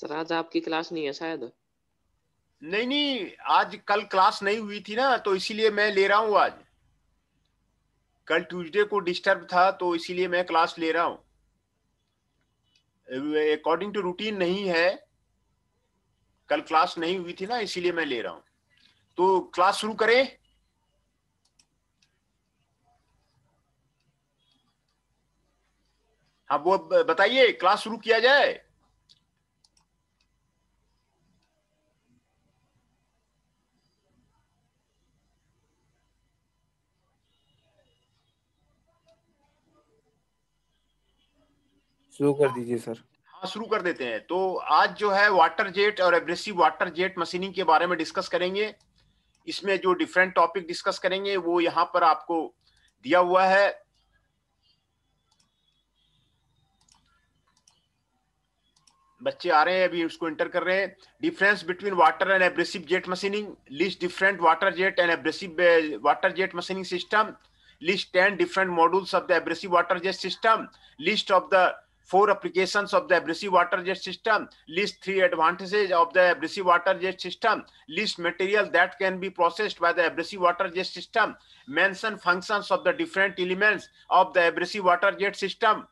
Sir आज आपकी class नहीं है शायद नहीं नहीं आज कल क्लास नहीं हुई थी ना तो इसीलिए मैं ले रहा हूँ आज कल ट्यूसडे को डिस्टर्ब था तो इसीलिए मैं क्लास ले रहा हूँ अकॉर्डिंग टू रूटीन नहीं है कल क्लास नहीं हुई थी ना इसीलिए मैं ले रहा हूँ तो क्लास शुरू करें हाँ वो बताइए क्लास शुरू किया जाए शुरू कर दीजिए सर हाँ शुरू कर देते हैं तो आज जो है वाटर जेट और एग्रेसिव वाटर जेट मशीनिंग के बारे में डिस्कस करेंगे इसमें जो डिफरेंट टॉपिक डिस्कस करेंगे वो यहाँ पर आपको दिया हुआ है बच्चे आ रहे हैं अभी उसको इंटर कर रहे हैं difference between water and abrasive jet machining list different water jet and abrasive water jet machining system list ten different modules of the abrasive water jet system list of the four applications of the abrasive water jet system, list three advantages of the abrasive water jet system, list material that can be processed by the abrasive water jet system, mention functions of the different elements of the abrasive water jet system.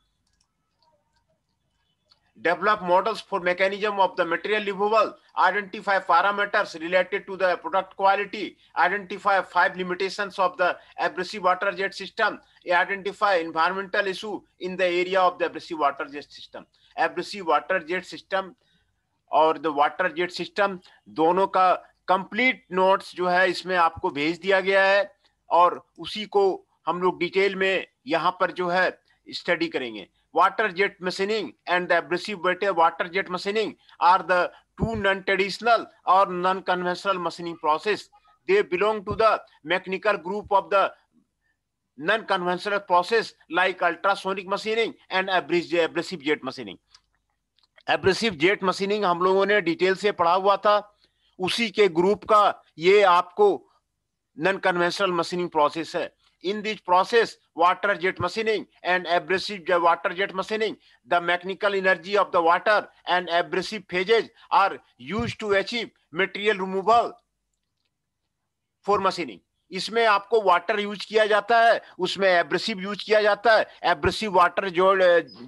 develop models for mechanism of the material removal, identify parameters related to the product quality, identify five limitations of the abrasive water jet system, identify environmental issue in the area of the abrasive water jet system. Abrasive water jet system और the water jet system दोनों का complete notes जो है इसमें आपको भेज दिया गया है और उसी को हम लोग डिटेल में यहाँ पर जो है स्टडी करेंगे water jet machining and the abrasive wet water jet machining are the two non-traditional or non-conventional machining process. They belong to the mechanical group of the non-conventional process like ultrasonic machining and abrasive jet machining. Abrasive jet machining हम लोगों ने detail से पढ़ा हुआ था उसी के group का ये आपको नॉन कन्वेंशनल मशीनिंग प्रोसेस है in this process water jet machining and abrasive water jet machining the mechanical energy of the water and abrasive phases are used to achieve material removal for machining इसमें आपको water use किया जाता है उसमें abrasive use किया जाता है abrasive water जो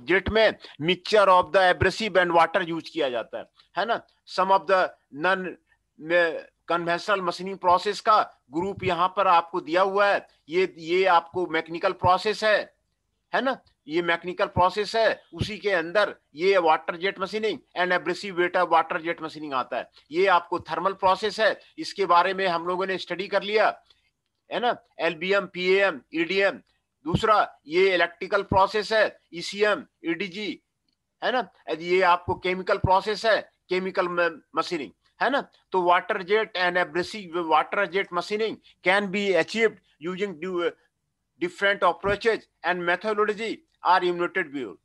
जेट में mixture of the abrasive and water use किया जाता है है ना some of the non conventional machining process का ग्रुप यहाँ पर आपको दिया हुआ है ये ये आपको मैकेनिकल प्रोसेस है है ना ये मैकेनिकल प्रोसेस है उसी के अंदर ये water jet machining and abrasive of water jet machining आता है ये आपको थर्मल प्रोसेस है इसके बारे में हम लोगों ने स्टडी कर लिया है ना L B M P M EDM दूसरा ये इलेक्ट्रिकल प्रोसेस है ईसीएम e ईडीजी e है ना ये आपको केमिकल प्रोसेस है केमिकल मशीनिंग है ना तो water jet and abrasive water jet machining can be achieve using different approaches and methodology are united view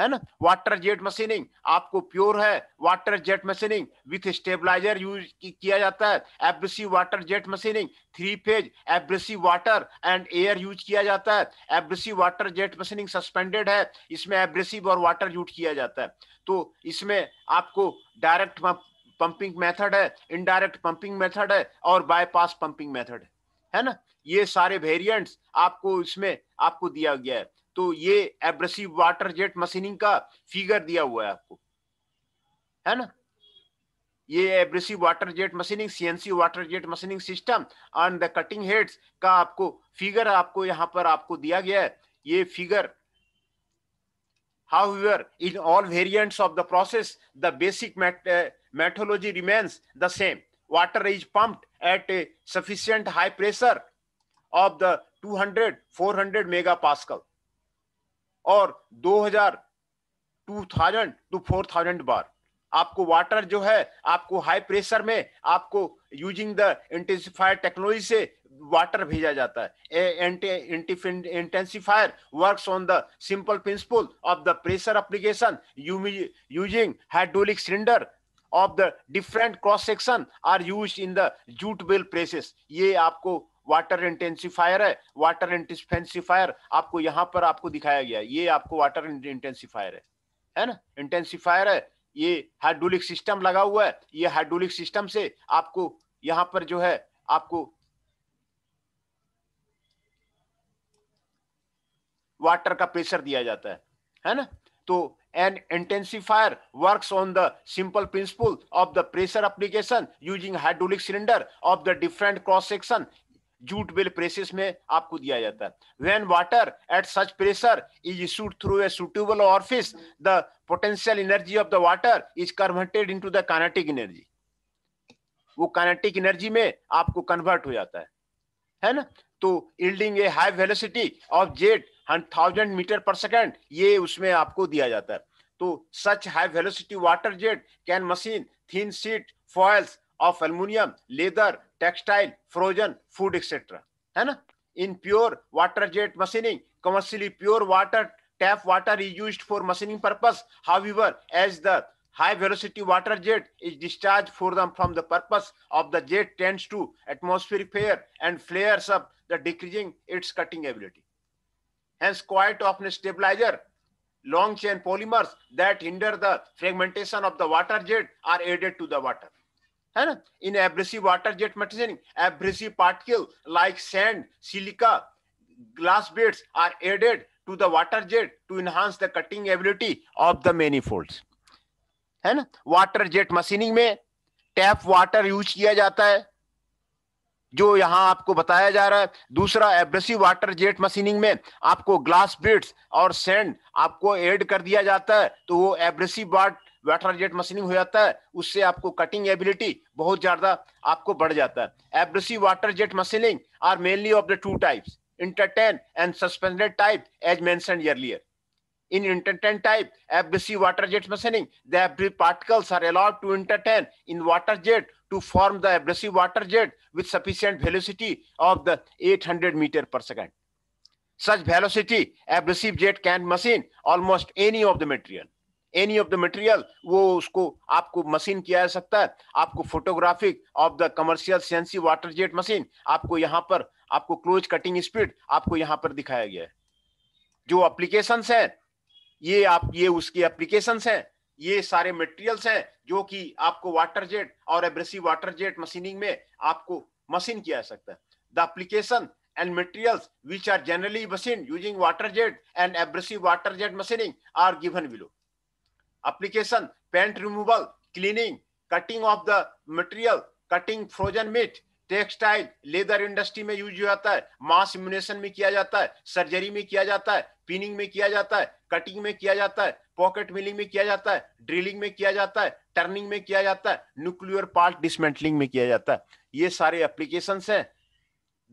है ना वाटर जेट मशीनिंग आपको प्योर है water jet machining with stabilizer use किया जाता है abrasive water jet machining three phase abrasive water and air use किया जाता है abrasive water jet machining suspended है इसमें एब्रेसिव और वाटर यूज किया जाता है तो इसमें आपको डायरेक्ट पंपिंग मेथड है इनडायरेक्ट पंपिंग मेथड है और बायपास पंपिंग मेथड है है ना ये सारे वेरिएंट्स आपको इसमें आपको दिया गया है तो ये एब्रेसिव वाटर जेट मशीनिंग का फिगर दिया हुआ है आपको है ना ये abrasive water jet machining CNC water jet machining system on the cutting heads का आपको फिगर आपको यहाँ पर आपको दिया गया है ये figure However, in all variants of the process, the basic met uh, methodology remains the same. Water is pumped at a sufficient high pressure of the 200 400 megapascal और 2000 2000 टू 4000 बार आपको वाटर जो है आपको हाई प्रेशर में आपको using the intensifier technology से water भेजा जाता है intensifier works on the simple principle of the pressure application using hydraulic cylinder of the different cross section are use in the jute bale presses ये आपको water intensifier है water intensifier आपको यहाँ पर आपको दिखाया गया ये आपको वाटर इंटेंसिफायर है है ना इंटेंसिफायर है ये हाइड्रोलिक सिस्टम लगा हुआ है ये हाइड्रोलिक सिस्टम से आपको यहाँ पर जो है आपको वाटर का प्रेशर दिया जाता है है ना तो an intensifier works on the simple principle of the pressure application using hydraulic cylinder of the different cross section jute bale presses में आपको दिया जाता है when water at such pressure is issued through a suitable orifice the potential energy of the water is converted into the kinetic energy वो kinetic energy में आपको convert हो जाता है है ना तो yielding a high velocity of jet thousand metre पर सेकेंड ये उसमें आपको दिया जाता है तो such high velocity water jet can machine thin sheet foils of aluminium leather textile frozen food etcetera है ना in pure water jet machining commercially pure water tap water is use for machining purpose however as the high velocity water jet is discharge for the from the purpose of the jet tends to atmosphere fair and फ्लेयर्स of the decreasing its cutting ability hence quite often stabilizer long chain polymers that hinder the fragmentation of the water jet are added to the water hai na in abrasive water jet material abrasive particle like sand silica glass beads are added to the water jet to enhance the cutting ability of the manifolds hai na water jet machining mein tap water use kiya jata hai जो यहाँ आपको बताया जा रहा है दूसरा abrasive water jet machining में आपको ग्लास बिट्स और सेंड आपको ऐड कर दिया जाता है तो वो एब्रेसिव वाट वाटर जेट मशीनिंग हो जाता है उससे आपको कटिंग एबिलिटी बहुत ज्यादा आपको बढ़ जाता है abrasive water jet machining are mainly of the two types entertain and suspended type as मैं earlier in entertain type abrasive water jet machining. The abrasive particles are allowed to entertain in water jet to form the abrasive water jet with sufficient velocity of the 800 meter per second. Such velocity abrasive jet can machine almost any of the material. Any of the material वो उसको आपको machine किया जा सकता है आपको photographic of the commercial CNC water jet machine आपको यहाँ पर आपको क्लोज कटिंग स्पीड आपको यहाँ पर दिखाया गया है जो अप्लीकेशन है ये आप ये उसकी एप्लीकेशन है ये सारे मटेरियल्स हैं जो कि आपको वाटर जेट और एब्रेसिव वाटर जेट मशीनिंग में आपको मशीन किया जा सकता है the application and materials which are generally machine using water jet and abrasive water jet machining are given below application paint removal cleaning cutting of the material cutting frozen meat textile leather industry में use होता है मास immunisation में किया जाता है surgery में किया जाता है पिनिंग में किया जाता है कटिंग में किया जाता है पॉकेट मिलिंग में किया जाता है ड्रिलिंग में किया जाता है टर्निंग में किया जाता है न्यूक्लियर पार्ट डिसमेंटलिंग में किया जाता है ये सारे एप्लीकेशन है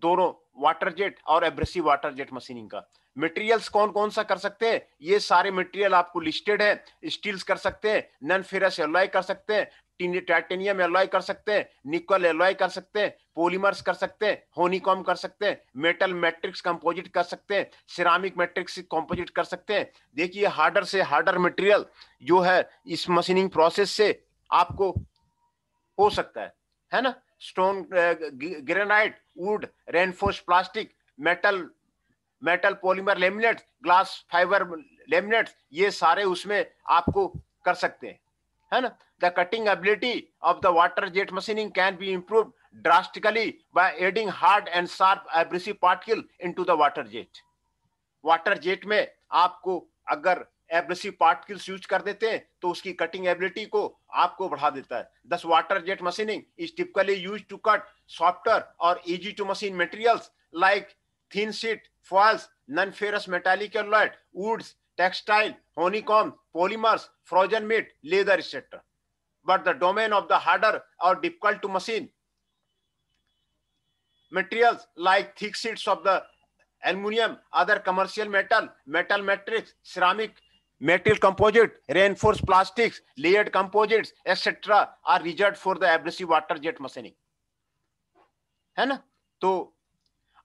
दोनों वाटर जेट और एब्रेसिव वाटर जेट मशीनिंग का मटेरियल्स कौन कौन सा कर सकते हैं ये सारे मटेरियल आपको लिस्टेड है स्टील्स कर सकते हैं नन फेरस एलॉय कर सकते हैं टाइटेनियम एलॉय कर सकते हैं निकल एलॉय कर सकते हैं पॉलीमर्स कर सकते हैं होनीकॉम कर सकते हैं मेटल मैट्रिक्स कंपोजिट कर सकते हैं सिरामिक मैट्रिक्स कंपोजिट कर सकते हैं देखिए हार्डर से हार्डर मटेरियल जो है इस मशीनिंग प्रोसेस से आपको हो सकता है है ना stone granite wood reinforce plastic metal metal polymer laminate glass fibre laminate ये सारे उसमें आपको कर सकते हैं है ना the cutting ability of the water jet machining can be improved drastically by adding hard and sharp abrasive particle into the water jet water jet mein aapko agar abrasive particles use kar dete hain to uski cutting ability ko aapko badha deta hai thus water jet machining is typically used to cut softer or easy to machine materials like thin sheet, foils, non-ferrous metallic alloy, woods, textile, honeycomb, polymers, frozen meat, leather, etc. but the domain of the harder or difficult to machine. Materials like thick sheets of the aluminium, other commercial metal, metal matrix, ceramic, metal composite, reinforced plastics, layered composites, etc. are reserved for the abrasive water jet machining. hai na to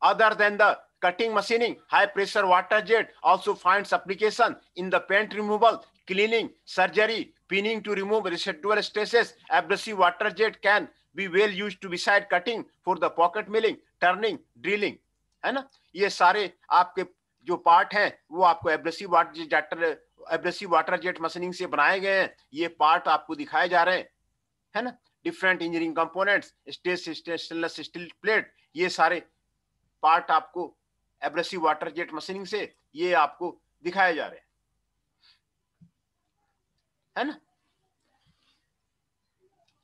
other than the cutting machining high pressure water jet also finds application in the paint removal cleaning, surgery, pinning to remove residual stresses, abrasive water jet can be well used to beside cutting for the pocket milling, turning, drilling. है ना ये सारे आपके जो part हैं वो आपको abrasive water jetter abrasive water jet machining से बनाए गए हैं ये पार्ट आपको दिखाए जा रहे हैं है ना डिफरेंट इंजीनियरिंग कंपोनेंट्स स्टेस स्टेनलेस स्टील प्लेट ये सारे पार्ट आपको एब्रेसिव वाटर जेट मशीनिंग से ये आपको दिखाए जा रहे हैं है ना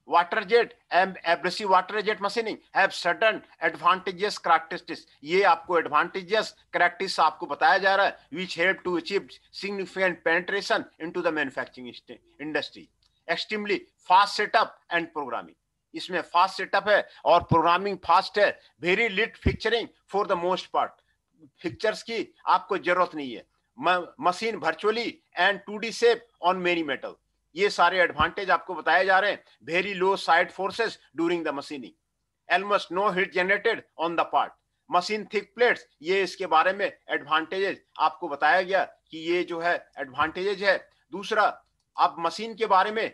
water jet abrasive water jet machining have certain advantages characteristics ये आपको एडवांटेजेस करैक्टरिस्टिक्स आपको बताया जा रहा है which help to achieve significant penetration into the manufacturing industry extremely fast setup and programming इसमें फास्ट सेटअप है और प्रोग्रामिंग फास्ट है very little fixturing for the most part fixtures की आपको जरूरत नहीं है machine virtually and two D shape on many metal ये सारे एडवांटेज आपको बताए जा रहे हैं very low side forces during the machining almost no heat generated on the part machine thick plates ये इसके बारे में एडवांटेजेस आपको बताया गया कि ये जो है एडवांटेजेज है दूसरा आप मशीन के बारे में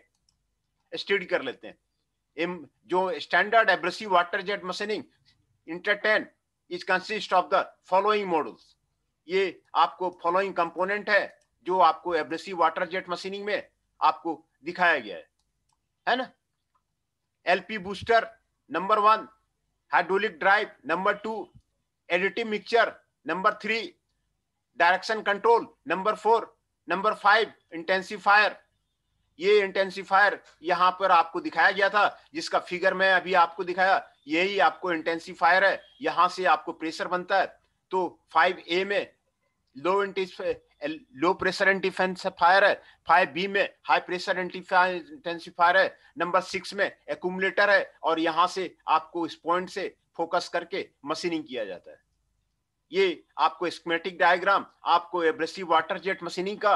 स्टडी कर लेते हैं जो standard abrasive water jet machining entertain is consist of the following models ये आपको फॉलोइंग कंपोनेंट है जो आपको एब्रेसिव वाटर जेट मशीनिंग में आपको दिखाया गया है है ना LP booster number one hydraulic drive number two additive mixture number three direction control number four number five intensifier ये इंटेंसिफायर यहां पर आपको दिखाया गया था जिसका फिगर मैं अभी आपको दिखाया यही आपको इंटेंसिफायर है यहां से आपको प्रेशर बनता है तो फाइव ए में लो लो प्रेशर इंटेंसिफायर है फाइव बी में हाई प्रेशर इंटेंसिफायर है नंबर सिक्स में एकटर है और यहां से आपको इस पॉइंट से फोकस करके मशीनिंग किया जाता है ये आपको स्कमेटिक डायग्राम आपको एब्रेसिव वाटर जेट मशीनिंग का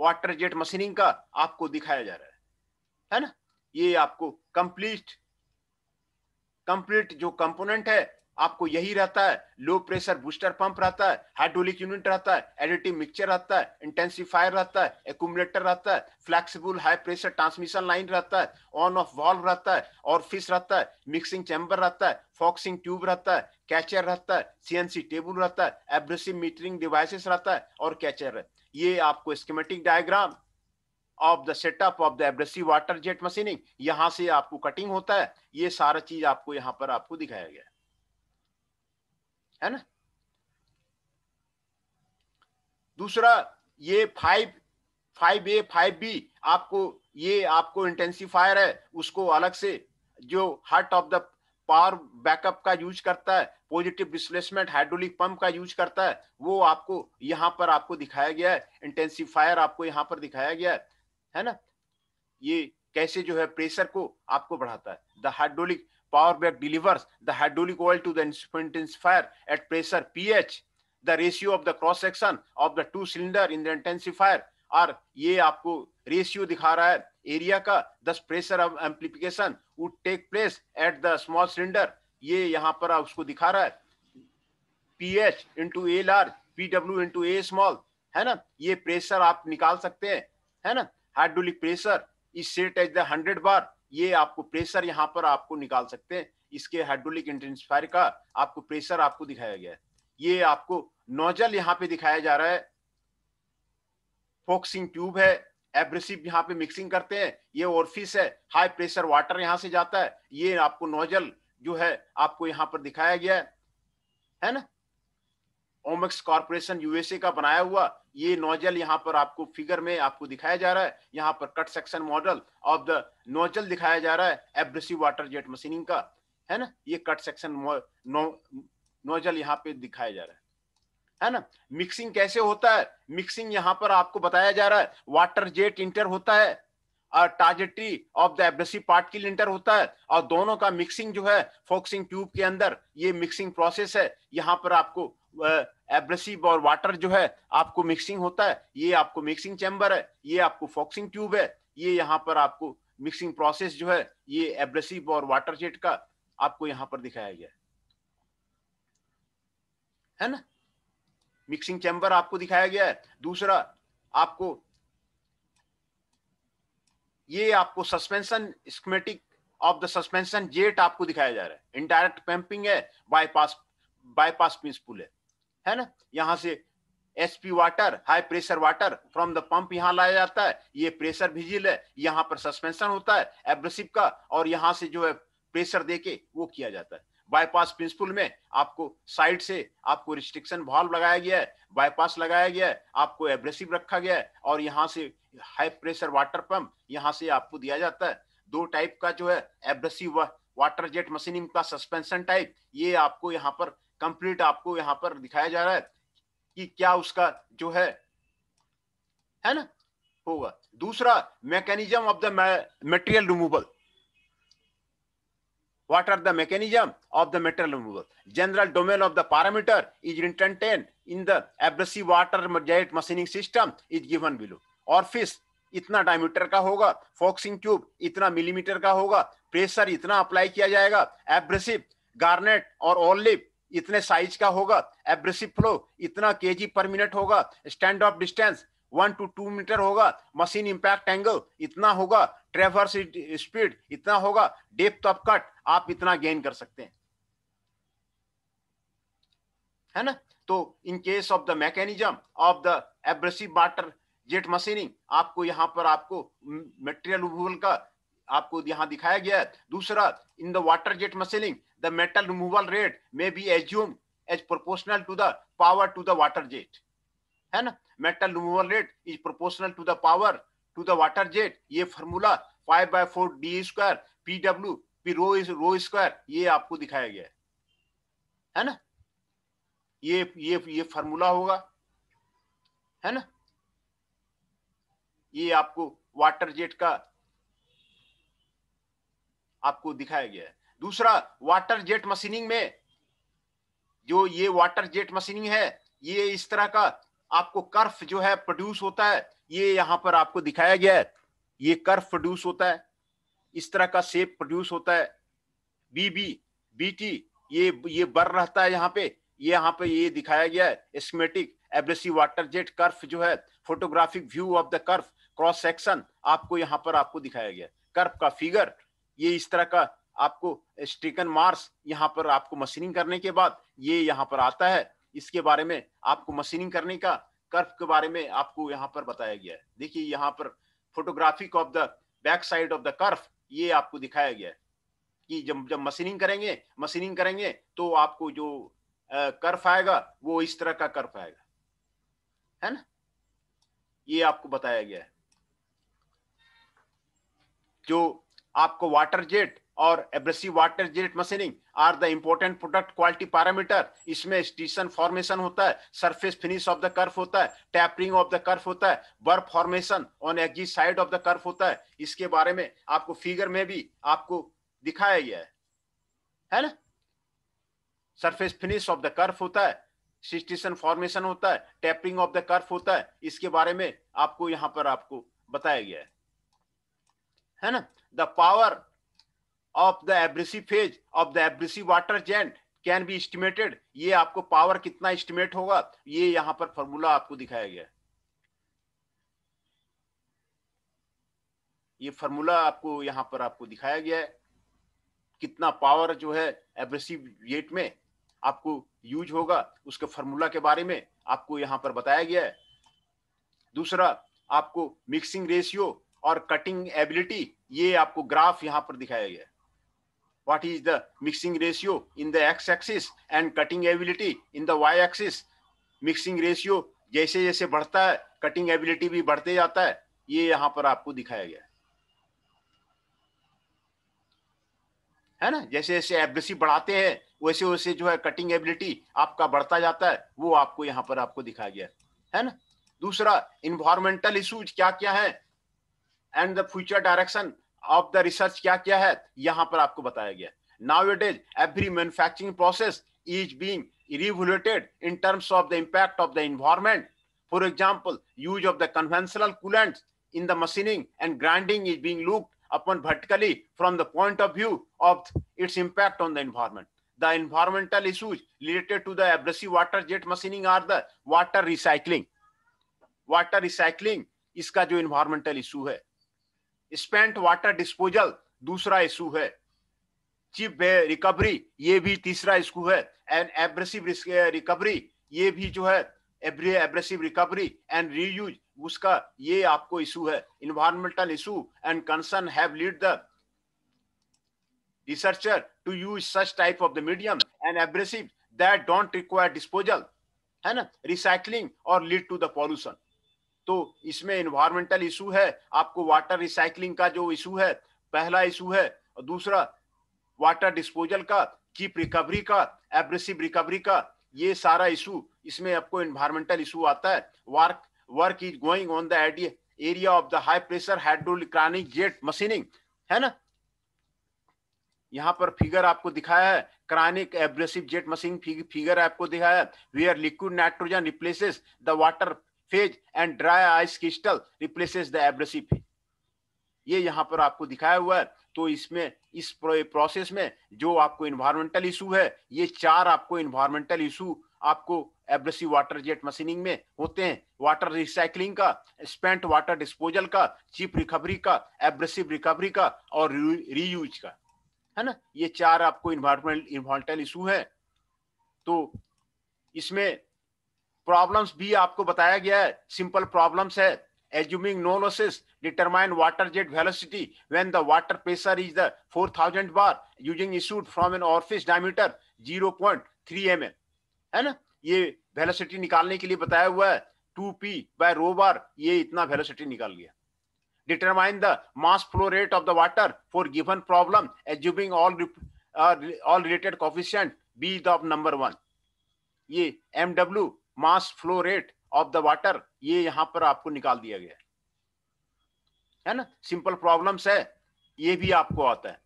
वाटर जेट मशीनिंग का आपको दिखाया जा रहा है है ना ये आपको कंप्लीट कंप्लीट जो कंपोनेंट है आपको यही रहता है लो प्रेशर बूस्टर पंप रहता है हाइड्रोलिक यूनिट रहता है एडिटिव मिक्सचर रहता है इंटेंसिफायर रहता है एकुमुलेटर रहता है flexible high pressure transmission line रहता है ऑन ऑफ वॉल्व रहता है और फिश रहता है मिक्सिंग चैम्बर रहता है फॉक्सिंग ट्यूब रहता है कैचर रहता है सीएनसी टेबल रहता है एब्रेसिव मीटरिंग डिवाइसेस रहता है और कैचर है ये आपको schematic diagram of the setup of the abrasive water jet machining यहाँ से आपको कटिंग होता है ये सारा चीज आपको यहाँ पर आपको दिखाया गया है है ना दूसरा ये five five A five B आपको ये आपको इंटेंसिफायर है उसको अलग से जो heart of the power backup का यूज करता है पॉजिटिव डिस्प्लेसमेंट हाइड्रोलिक पंप का यूज करता है वो आपको यहाँ पर आपको दिखाया गया है इंटेंसिफायर आपको यहाँ पर दिखाया गया है है ना ये कैसे जो है प्रेशर को आपको बढ़ाता है the hydraulic Power BI delivers the hydraulic oil to the instrument's fire at pressure pH, the ratio of the cross section of the two cylinder in the intensifier और ये आपको रेशियो दिखा रहा है एरिया का दस pressure amplification would take place at the small cylinder ये यहाँ पर उसको दिखा रहा है P H into A large P W into A small है ना ये प्रेशर आप निकाल सकते हैं है ना hydraulic pressure is set as the hundred bar ये आपको प्रेशर यहाँ पर आपको निकाल सकते हैं इसके हाइड्रोलिक इंटेंसिफायर का आपको प्रेशर आपको दिखाया गया है ये आपको नोजल यहाँ पे दिखाया जा रहा है फोक्सिंग ट्यूब है एब्रेसिव यहाँ पे मिक्सिंग करते हैं ये ऑर्फिस है हाई प्रेशर वाटर यहाँ से जाता है ये आपको नोजल जो है आपको यहाँ पर दिखाया गया है है ना ओमेक्स कॉर्पोरेशन यूएसए का बनाया हुआ ये नोजल यहाँ पर आपको फिगर में आपको दिखाया जा रहा है यहाँ पर cut section model of the nozzle दिखाया जा रहा है एब्रेसिव वाटर जेट मशीनिंग का है ना ये कट सेक्शन नो, नोजल यहाँ पे दिखाया जा रहा है है ना मिक्सिंग कैसे होता है मिक्सिंग यहाँ पर आपको बताया जा रहा है वाटर जेट इंटर होता है और trajectory of the abrasive part की इंटर होता है और दोनों का मिक्सिंग जो है फोक्सिंग ट्यूब के अंदर ये मिक्सिंग प्रोसेस है यहाँ पर आपको एब्रेसिव और वाटर जो है आपको मिक्सिंग होता है ये आपको मिक्सिंग चैम्बर है ये आपको फॉक्सिंग ट्यूब है ये यहाँ पर आपको मिक्सिंग प्रोसेस जो है ये एब्रेसिव और वाटर जेट का आपको यहाँ पर दिखाया गया है ना मिक्सिंग चैम्बर आपको दिखाया गया है दूसरा आपको ये आपको suspension schematic of the suspension jet आपको दिखाया जा रहा है इनडायरेक्ट पंपिंग है बाईपास बाईपास प्रिंसिपल है है ना यहाँ से SP water high pressure water from the pump यहाँ लाया जाता है ये प्रेशर भिजिल है यहाँ पर सस्पेंशन होता है एब्रेसिव का और यहाँ से जो है प्रेशर देके वो किया जाता है बाईपास प्रिंसिपल में आपको साइड से आपको रिस्ट्रिक्शन भाल्व लगाया गया है बाईपास लगाया गया है आपको एब्रेसिव रखा गया है और यहाँ से हाई प्रेशर वाटर पंप यहाँ से आपको दिया जाता है दो टाइप का जो है एब्रेसिव वाटर जेट मशीनिंग का सस्पेंशन टाइप ये आपको यहाँ पर कंप्लीट आपको यहां पर दिखाया जा रहा है कि क्या उसका जो है है ना होगा दूसरा mechanism of the material removal what are the mechanism of the material removal general domain of the parameter is intended in the abrasive water jet machining system is given below orifice इतना diameter का होगा focusing tube इतना millimetre का होगा pressure इतना apply किया जाएगा abrasive garnet और ओलिप इतने साइज का होगा एब्रेसिव फ्लो इतना के पर मिनट होगा stand off distance one two two metre होगा मशीन इम्पैक्ट एंगल इतना होगा ट्रेवर्स स्पीड इतना होगा डेप्थ ऑफ कट आप इतना गेन कर सकते हैं है ना तो in case of the mechanism of the abrasive water jet machining आपको यहाँ पर आपको मटेरियल का आपको यहाँ दिखाया गया है दूसरा in the water jet machining the metal removal rate may be assumed as proportional to the power to the water jet है ना metal removal rate is proportional to the power to the water jet ये formula five by four D square P W P rho rho square ये आपको दिखाया गया है है ना ये ये ये फॉर्मूला होगा है ना ये आपको वाटर जेट का आपको दिखाया गया है दूसरा वाटर जेट मशीनिंग में जो ये वाटर जेट मशीनिंग है ये इस तरह का आपको कर्फ जो है प्रोड्यूस होता है ये यहाँ पर आपको दिखाया गया है ये कर्फ प्रोड्यूस होता है इस तरह का सेप प्रोड्यूस होता है बी बीटी बी टी ये ये बर रहता है यहाँ पे ये यहाँ पे ये दिखाया गया है schematic abrasive water jet kerf जो है photographic view of the kerf cross section आपको यहाँ पर आपको दिखाया गया कर्फ का फिगर ये इस तरह का आपको स्टिकन मार्स यहाँ पर आपको मशीनिंग करने के बाद ये यहाँ पर आता है इसके बारे में आपको मशीनिंग करने का कर्फ के बारे में आपको यहाँ पर बताया गया है देखिए यहाँ पर photographic of the back side of the kerf ये आपको दिखाया गया है कि जब जब मशीनिंग करेंगे मशीनिंग करेंगे तो आपको जो कर्फ आएगा वो इस तरह का कर्फ आएगा है ना ये आपको बताया गया है जो आपको वाटर जेट और abrasive water jet machining are the important product quality parameter इसमें स्टीशन फॉर्मेशन होता है surface finish of the kerf होता है टैपरिंग ऑफ द कर्फ होता है burr formation on exit side of the kerf होता है इसके बारे में आपको फिगर में भी आपको दिखाया गया है है ना surface finish of the kerf होता है सिस्टिशन फॉर्मेशन होता है टैपरिंग ऑफ द कर्फ होता है इसके बारे में आपको यहां पर आपको बताया गया है है ना the power of the abrasive phase of the abrasive water jet can be estimated ये आपको पावर कितना एस्टिमेट होगा ये यहाँ पर फॉर्मूला आपको दिखाया गया ये फॉर्मूला आपको यहाँ पर आपको दिखाया गया है कितना पावर जो है एब्रेसिव येट में आपको यूज होगा उसके फॉर्मूला के बारे में आपको यहाँ पर बताया गया है दूसरा आपको मिक्सिंग रेशियो और कटिंग एबिलिटी ये आपको ग्राफ यहां पर दिखाया गया है what is the mixing ratio in the x-axis and cutting ability in the y-axis. mixing ratio जैसे जैसे बढ़ता है कटिंग एबिलिटी भी बढ़ते जाता है ये यहाँ पर आपको दिखाया गया है है ना जैसे जैसे एब्रेसिव बढ़ाते हैं वैसे वैसे जो है कटिंग एबिलिटी आपका बढ़ता जाता है वो आपको यहाँ पर आपको दिखाया गया है ना दूसरा इन्वायरमेंटल इशूज क्या क्या है and the future direction of the research क्या क्या है यहां पर आपको बताया गया now it is every manufacturing process is being revaluated in terms of the impact of the environment for example use of the conventional coolant in the machining and grinding is being look upon critically from the point of view of its impact on the environment the environmental issues related to the abrasive water jet machining are the water recycling water recycling इसका जो environmental issue है spent water disposal दूसरा issue है chip recovery ये भी तीसरा issue है and abrasive recovery ये भी जो है एब्रेसिव रिकवरी एंड रीयूज उसका ये आपको इशू है environmental issue and concern have lead the researcher to use such type of the medium and abrasive that don't require disposal है ना रिसाइकलिंग और लीड टू द पॉल्यूशन तो इसमें environmental issue है आपको वाटर रिसाइकलिंग का जो इशू है पहला इशू है और दूसरा वाटर डिस्पोजल का कीप रिकवरी का एब्रेसिव रिकवरी का ये सारा इशू इसमें आपको इन्वायरमेंटल इशू आता है work work is going on the idea area of the high pressure hydrocryogenic jet machining है ना यहाँ पर फिगर आपको दिखाया है cryogenic abrasive jet machine figure आपको दिखाया है where liquid nitrogen replaces the water phase and dry ice crystal replaces the abrasive phase ये यहाँ पर आपको दिखाया हुआ है तो इसमें इस प्रोसेस में जो आपको इन्वायरमेंटल इशू है ये चार आपको इन्वायरमेंटल इशू आपको एब्रेसिव वाटर जेट मशीनिंग में होते हैं वाटर रिसाइकलिंग का स्पेंट वाटर डिस्पोजल का चीप रिकवरी का एब्रेसिव रिकवरी का और रीयूज का है ना ये चार आपको इन्वायरमेंट इन्वायरमेंटल इशू है तो इसमें प्रॉब्लम्स भी आपको बताया गया है सिंपल प्रॉब्लम्स है assuming no losses determine water jet velocity when the water pressure is the 4000 bar using issued from an orifice diameter 0.3 point mm है ना ये वेलोसिटी निकालने के लिए बताया हुआ है two P by rho bar ये इतना वेलोसिटी निकाल गया determine the mass flow rate of the water for given problem assuming all all related coefficient be the number one ये M W mass flow rate of the water ये यहां पर आपको निकाल दिया गया है ना सिंपल प्रॉब्लम्स है ये भी आपको आता है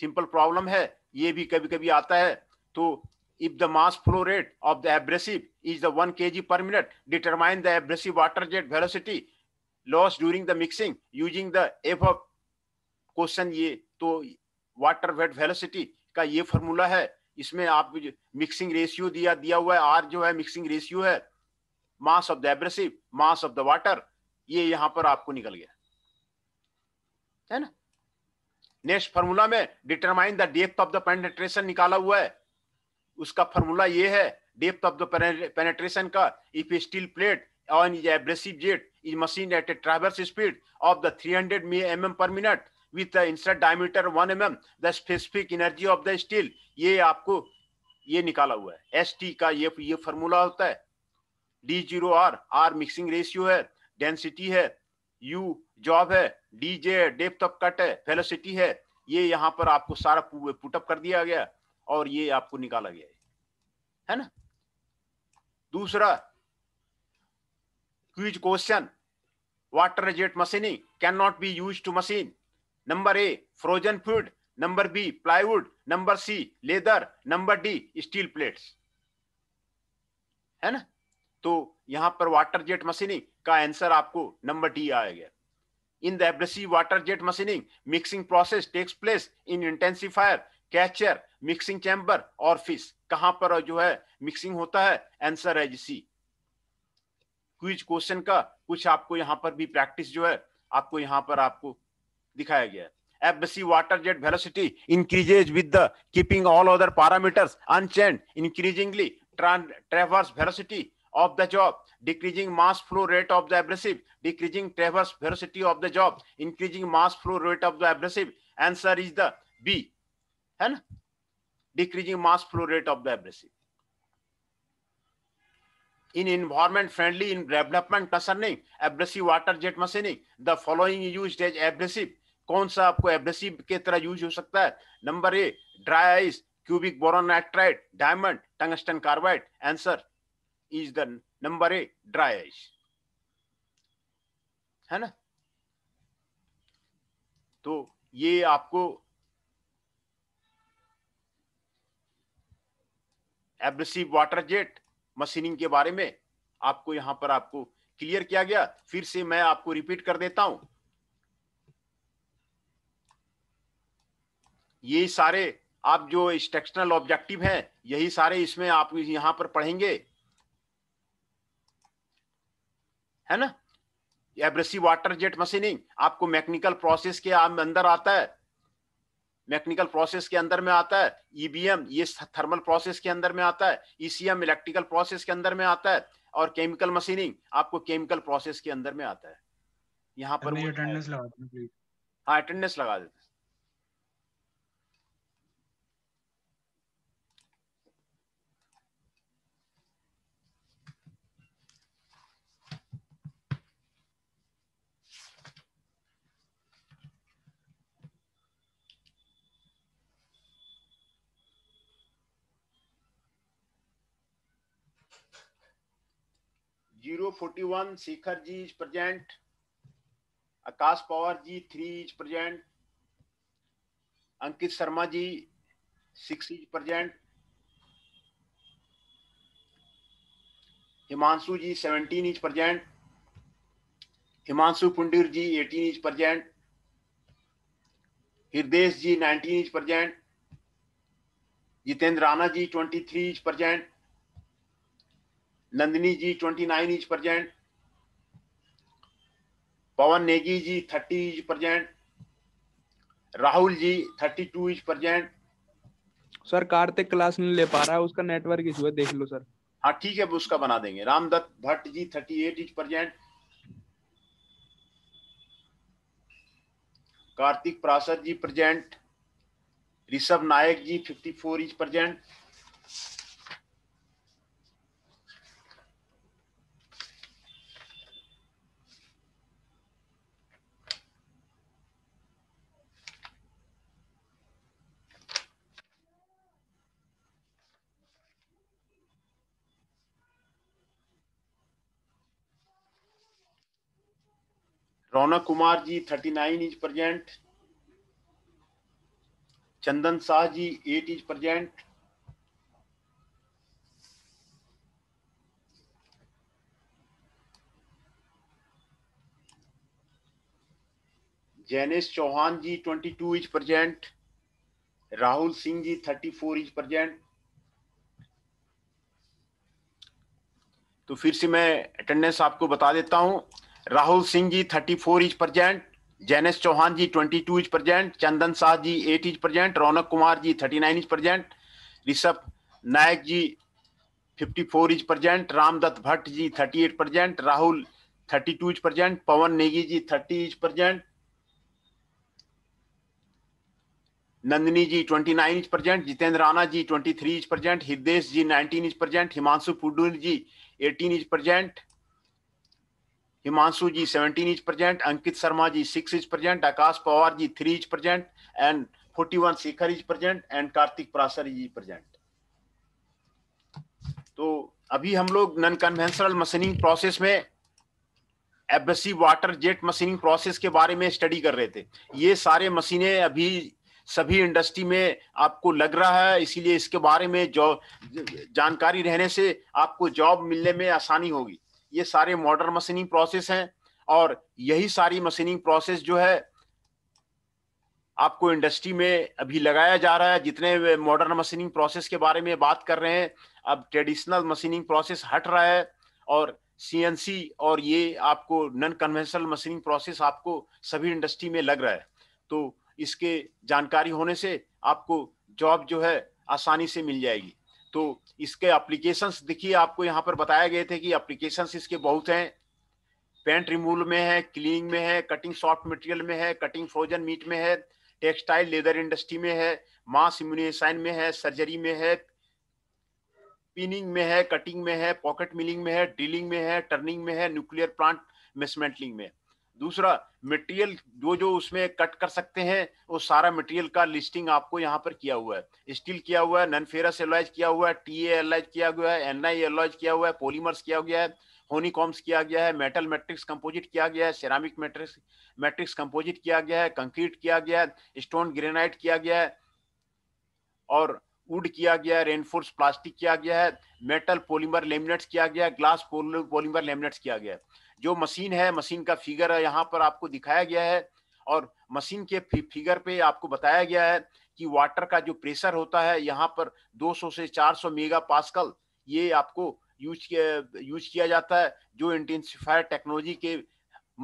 सिंपल प्रॉब्लम है ये भी कभी कभी आता है तो if the mass flow rate of the abrasive is the one K G per minute determine the abrasive water jet velocity loss during the mixing using the F question ये तो वाटर वेट वेलोसिटी का ये formula है इसमें आप mixing ratio दिया दिया हुआ है आर जो है मिक्सिंग रेशियो है mass of the abrasive mass of the water ये यहां पर आपको निकल गया है ना नेक्स्ट फॉर्मूला में determine the depth of the penetration निकाला हुआ है उसका फॉर्मूला ये है डेप्थ ऑफ द पेनेट्रेशन का if steel plate on is abrasive jet is machine at a traverse speed of the 300 hundred M M per minute with the diameter one M M the specific energy of the steel ये आपको ये निकाला हुआ है S T का ये ये formula होता है D zero R R mixing ratio है डेंसिटी है यू जॉब है D J depth of cut है फेलोसिटी है ये यहाँ पर आपको सारा पुटअप कर दिया गया और ये आपको निकाला गया है है ना दूसरा quiz question water jet machining cannot be use to machine number A frozen food number B plywood number C leather number D steel plates है ना तो यहां पर वाटर जेट मशीनिंग का आंसर आपको नंबर डी आया गया in the abrasive water jet machining mixing process takes place in intensifier catcher mixing chamber orifice कहां पर जो है मिक्सिंग होता है आंसर है जी क्विज क्वेश्चन का कुछ आपको यहां पर भी प्रैक्टिस जो है आपको यहां पर आपको दिखाया गया एफ बसी water jet velocity increases with the keeping all other parameters unchanged increasingly traverse velocity of the job decreasing mass flow rate of the abrasive decreasing traverse velocity of the job increasing mass flow rate of the abrasive answer is the B है ना decreasing mass flow rate of the abrasive in environment friendly in development concerning abrasive water jet machining the following used as abrasive कौन सा आपको abrasive के तरह use हो सकता है number A dry ice cubic boron nitride diamond tungsten carbide answer is the number A dry ice है ना तो ये आपको एब्रेसिव वाटर जेट मशीनिंग के बारे में आपको यहां पर आपको क्लियर किया गया फिर से मैं आपको रिपीट कर देता हूं ये सारे आप जो इंस्ट्रक्शनल ऑब्जेक्टिव है यही सारे इसमें आप यहां पर पढ़ेंगे है ना एब्रेसिव वाटर जेट मशीनिंग आपको मैकेनिकल प्रोसेस के अंदर आता है मैकेनिकल प्रोसेस के अंदर में आता है ईबीएम e ये थर्मल प्रोसेस के अंदर में आता है ईसीएम इलेक्ट्रिकल प्रोसेस के अंदर में आता है और केमिकल मशीनिंग आपको केमिकल प्रोसेस के अंदर में आता है यहाँ पर अटेंडेंस लगा हाँ अटेंडेंस लगा देते 041 Shikhar ji is present Akash Pawar ji three is present Ankit Sharma ji six is present Himanshu ji seventeen is present Himanshu Pundir ji eighteen is present Hirdesh ji 19 is present Jitendra Rana ji twenty three is present Nandini ji twenty nine is present Pawan Negi ji thirty is present Rahul ji thirty two is present sir Kartik class नहीं ले पा रहा है उसका network issue है देख लो sir हाँ ठीक है उसका बना देंगे Ramdatt Bhatt ji thirty eight is present Kartik Prasad ji present Rishabh Nayak ji fifty four is present Raunak Kumar ji thirty nine is present Chandan Shah ji eight is present Jainesh Chauhan ji twenty two is present Rahul Singh ji thirty four is present तो फिर से मैं अटेंडेंस आपको बता देता हूं Rahul Singh ji thirty four is present Jainesh Chauhan ji twenty to is present Chandan Shah ji eight is present Raunak Kumar ji thirty nine is present Rishabh Nayak ji fifty four is present Ramdatt Bhatt ji thirty eight present Rahul thirty two is present Pawan Negi ji thirty is present Nandini ji twenty nine is present Jitendra Rana ji twenty three is present Hirdesh ji nineteen is present Himanshu Pundir ji eighteen is present Himanshu ji 17 is present, Ankit Sharma ji 6 is present, Akash Pawar ji 3 is present, and 41 Shikhar is present, and Kartik Prasar is present. तो अभी हम लोग non conventional machining process में abrasive water jet machining process के बारे में study कर रहे थे ये सारे मशीनें अभी सभी इंडस्ट्री में आपको लग रहा है इसीलिए इसके बारे में जॉब जानकारी रहने से आपको जॉब मिलने में आसानी होगी ये सारे मॉडर्न मशीनिंग प्रोसेस हैं और यही सारी मशीनिंग प्रोसेस जो है आपको इंडस्ट्री में अभी लगाया जा रहा है जितने मॉडर्न मशीनिंग प्रोसेस के बारे में बात कर रहे हैं अब ट्रेडिशनल मशीनिंग प्रोसेस हट रहा है और सीएनसी और ये आपको नॉन कन्वेंशनल मशीनिंग प्रोसेस आपको सभी इंडस्ट्री में लग रहा है तो इसके जानकारी होने से आपको जॉब जो है आसानी से मिल जाएगी तो इसके एप्लीकेशंस देखिए आपको यहाँ पर बताया गए थे कि एप्लीकेशंस इसके बहुत हैं पेंट रिमूवल में है क्लीनिंग में है कटिंग सॉफ्ट मटेरियल में है कटिंग फ्रोजन मीट में है टेक्सटाइल लेदर इंडस्ट्री में है मास इम्यूनिशाइन में है सर्जरी में है पिनिंग में है कटिंग में है पॉकेट मिलिंग में है ड्रिलिंग में है टर्निंग में है न्यूक्लियर प्लांट मिसमेंटलिंग में दूसरा मटेरियल जो जो उसमें कट कर सकते हैं वो सारा मटेरियल का लिस्टिंग आपको यहाँ पर किया हुआ है स्टील किया हुआ है नन फेरस एलॉयज किया हुआ है टी एलॉयज किया गया है एन आई एलॉयज किया हुआ है पोलीमर्स किया गया है होनीकॉम्स किया गया है मेटल मैट्रिक्स कंपोजिट किया गया है सेरामिक मैट्रिक्स मैट्रिक्स कंपोजिट किया गया है कंक्रीट किया गया है स्टोन ग्रेनाइट किया गया है और वुड किया गया है रेनफोर्स प्लास्टिक किया गया है मेटल पोलीमर लेमिनेट्स किया गया है ग्लास पोलीमर लेमिनेट्स किया गया है जो मशीन है मशीन का फिगर है यहाँ पर आपको दिखाया गया है और मशीन के फिगर पे आपको बताया गया है कि वाटर का जो प्रेशर होता है यहाँ पर 200 से 400 मेगा पासकल ये आपको यूज किया यूज किया जाता है जो इंटेंसिफायर टेक्नोलॉजी के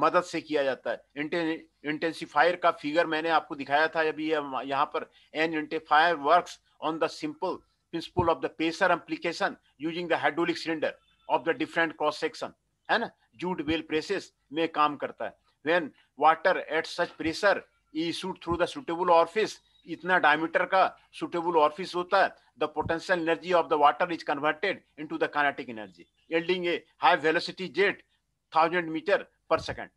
मदद से किया जाता है इंटे, इंटेंसिफायर का फिगर मैंने आपको दिखाया था अभी यहाँ पर an intensifier work on the simple principle of the pressure amplification using the hydraulic cylinder of the different cross section है ना जूट बेल प्रेसेस में काम करता है when water at such pressure issues through the suitable orifice इतना diameter का suitable orifice होता है the potential energy of the water is converted into the kinetic energy yielding a high velocity jet thousand metre पर second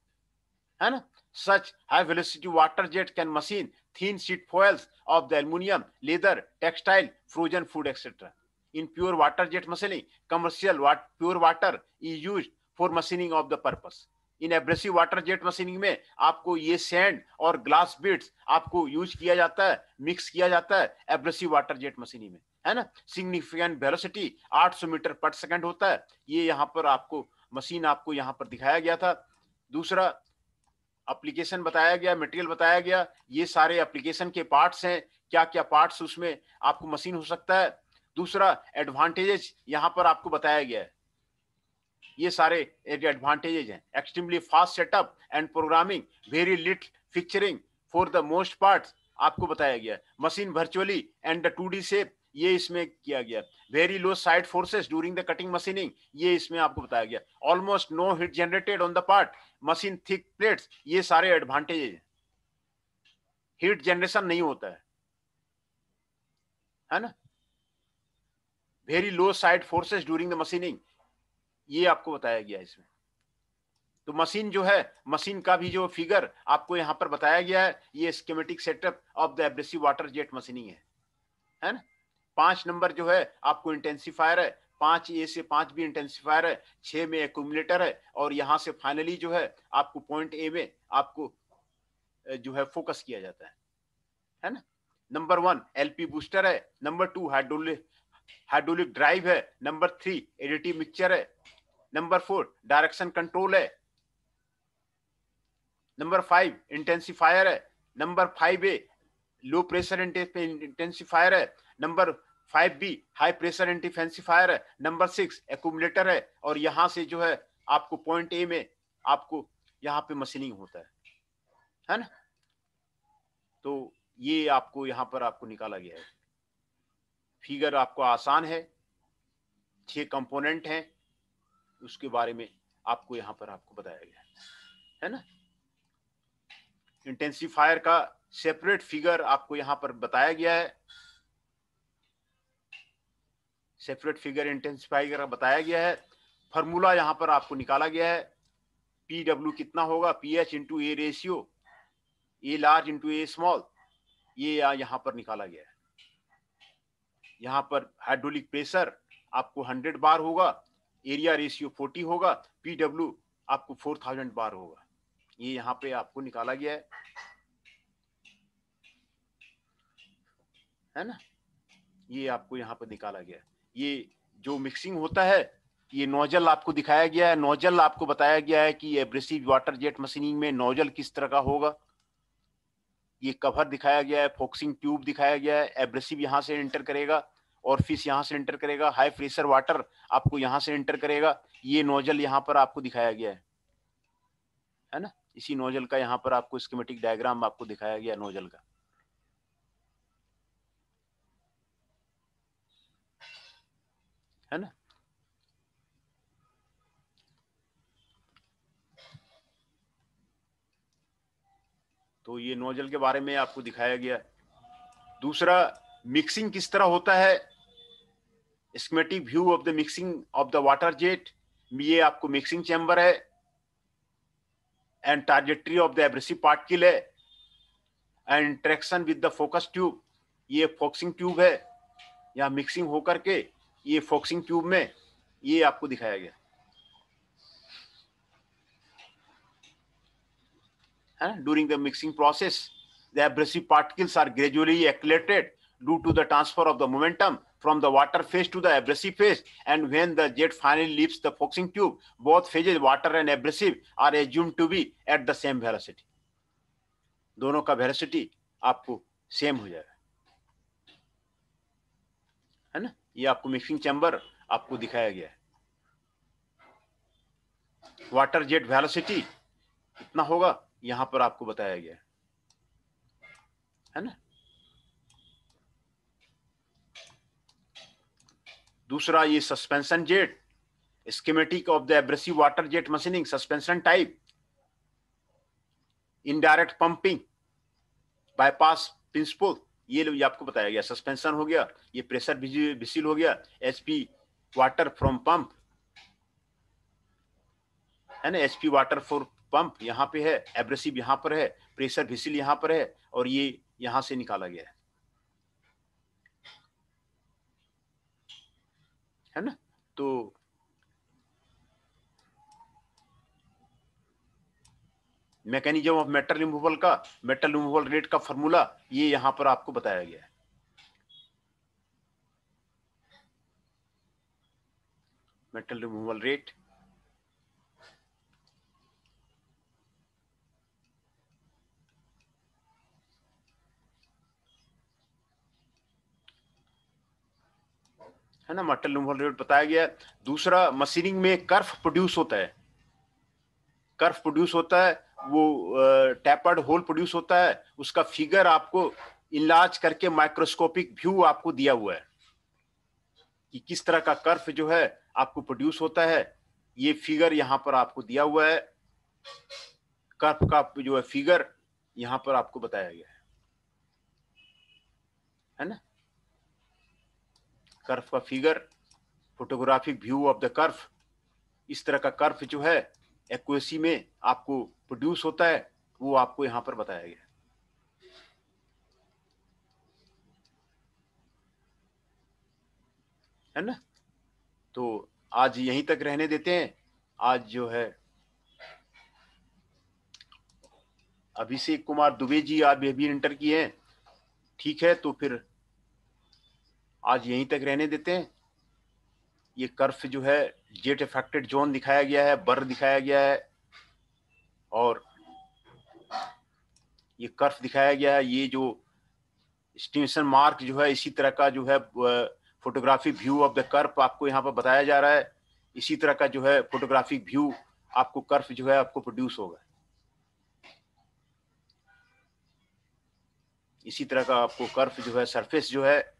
है ना such high velocity water jet can machine thin sheet foils of the aluminium leather textile frozen food etcetera in pure water jet machining commercial pure water is used for machining of the purpose in abrasive water jet machining में आपको ये sand और glass bits आपको use किया जाता है mix किया जाता है एब्रेसिव वाटर जेट मशीनिंग में है ना सिग्निफिकेंट वेलोसिटी 800 मीटर पर सेकंड होता है ये यहाँ पर आपको मशीन आपको यहाँ पर दिखाया गया था दूसरा अप्लीकेशन बताया गया मटेरियल बताया गया ये सारे अप्लीकेशन के पार्ट्स हैं क्या क्या पार्ट्स उसमें आपको मशीन हो सकता है दूसरा एडवांटेजेस यहाँ पर आपको बताया गया है ये सारे एडवांटेजेज हैं extremely fast setup and programming very little fixturing for the most part आपको बताया गया machine virtually and the two D shape ये इसमें किया गया very low side forces during the cutting machining ये इसमें आपको बताया गया almost no heat generated on the part machine thick plates ये सारे एडवांटेजेज हैं हीट जनरेशन नहीं होता है है ना very low side forces during the machining ये आपको बताया गया इसमें तो मशीन जो है मशीन का भी जो फिगर आपको यहाँ पर बताया गया है ये schematic setup of the abrasive water jet machining है है ना पांच नंबर जो है आपको इंटेंसिफायर है पांच ए से पांच भी इंटेंसिफायर है छह में एकुमुलेटर है और यहाँ से फाइनली जो है आपको पॉइंट ए में आपको जो है फोकस किया जाता है है ना नंबर वन एलपी बूस्टर है number two hydraulic hydraulic drive है नंबर थ्री एडिटिव मिक्सचर है नंबर फोर डायरेक्शन कंट्रोल है नंबर फाइव इंटेंसिफायर है number five A low pressure intensifier है number five B high pressure intensifier है number six accumulator है और यहां से जो है आपको पॉइंट ए में आपको यहाँ पे मशीनिंग होता है है ना तो ये आपको यहाँ पर आपको निकाला गया है फिगर आपको आसान है छह कंपोनेंट हैं उसके बारे में आपको यहाँ पर आपको बताया गया है ना इंटेंसिफायर का सेपरेट फिगर आपको यहाँ पर बताया गया है सेपरेट फिगर इंटेंसिफायर बताया गया है फॉर्मूला यहाँ पर आपको निकाला गया है पी डब्ल्यू कितना होगा P H into A ratio A large into A small ये यह यहाँ पर निकाला गया है यहाँ पर हाइड्रोलिक प्रेशर आपको 100 बार होगा एरिया रेशियो फोर्टी होगा पी डब्ल्यू आपको फोर थाउजेंड बार होगा ये यहाँ पे आपको निकाला गया है है ना ये आपको यहाँ पर निकाला गया है ये जो मिक्सिंग होता है ये नोजल आपको दिखाया गया है नोजल आपको बताया गया है कि एब्रेसिव वाटर जेट मशीनिंग में नोजल किस तरह का होगा ये कवर दिखाया गया है फोक्सिंग ट्यूब दिखाया गया है एब्रेसिव यहाँ से एंटर करेगा और फिश यहाँ से एंटर करेगा हाई प्रेशर वाटर आपको यहाँ से एंटर करेगा ये नोजल यहाँ पर आपको दिखाया गया है है ना इसी नोजल का यहाँ पर आपको स्कीमेटिक डायग्राम आपको दिखाया गया नोजल का है ना तो ये नोजल के बारे में आपको दिखाया गया दूसरा मिक्सिंग किस तरह होता है schematic view of the mixing of the water jet ये आपको मिक्सिंग चैम्बर है and trajectory of the abrasive particle है and traction with the focus tube ये फोक्सिंग ट्यूब है यहाँ मिक्सिंग होकर के ये फोक्सिंग ट्यूब में ये आपको दिखाया गया है the mixing process process the abrasive particles are gradually accumulated due to the transfer of the from the water phase to the abrasive phase and when the jet finally leaves the focusing tube both phases water and abrasive are assumed to be at the same velocity dono ka velocity aapko same ho jayega hai na ye aapko mixing chamber aapko dikhaya gaya hai water jet velocity इतना होगा यहां पर आपको बताया गया है है ना दूसरा ये suspension jet schematic of the abrasive water jet machining suspension type indirect pumping bypass principle ये ये आपको बताया गया सस्पेंशन हो गया ये प्रेशर विसिल हो गया एचपी वाटर फ्रॉम पंप है ना एचपी वाटर फॉर पंप यहाँ पे है एब्रेसिव यहां पर है प्रेशर विसिल यहां पर है और ये यहां से निकाला गया है है ना तो मैकेनिज्म ऑफ मेटल रिमूवल का मेटल रिमूवल रेट का फॉर्मूला ये यहां पर आपको बताया गया है मेटल रिमूवल रेट है ना मटल रेट बताया गया दूसरा मशीनिंग में कर्फ प्रोड्यूस होता है कर्फ प्रोड्यूस होता है वो टैपर्ड होल प्रोड्यूस होता है उसका फिगर आपको इलाज करके माइक्रोस्कोपिक व्यू आपको दिया हुआ है कि किस तरह का कर्फ जो है आपको प्रोड्यूस होता है ये फिगर यहाँ पर आपको दिया हुआ है कर्फ का जो है फिगर यहां पर आपको बताया गया है है ना कर्फ का figure photographic view of the kerf इस तरह का कर्फ जो है एक्वेसी में आपको प्रोड्यूस होता है वो आपको यहां पर बताया गया है ना तो आज यहीं तक रहने देते हैं आज जो है अभिषेक कुमार दुबे जी आप भी इंटर किए हैं ठीक है तो फिर आज यहीं तक रहने देते हैं ये कर्फ जो है जेट इफेक्टेड जोन दिखाया गया है बर दिखाया गया है और ये कर्फ दिखाया गया है ये जो स्टेशन मार्क जो है इसी तरह का जो है photographic view of the kerf आपको यहाँ पर बताया जा रहा है इसी तरह का जो है फोटोग्राफिक व्यू आपको कर्फ जो है आपको प्रोड्यूस होगा इसी तरह का आपको कर्फ जो है सरफेस जो है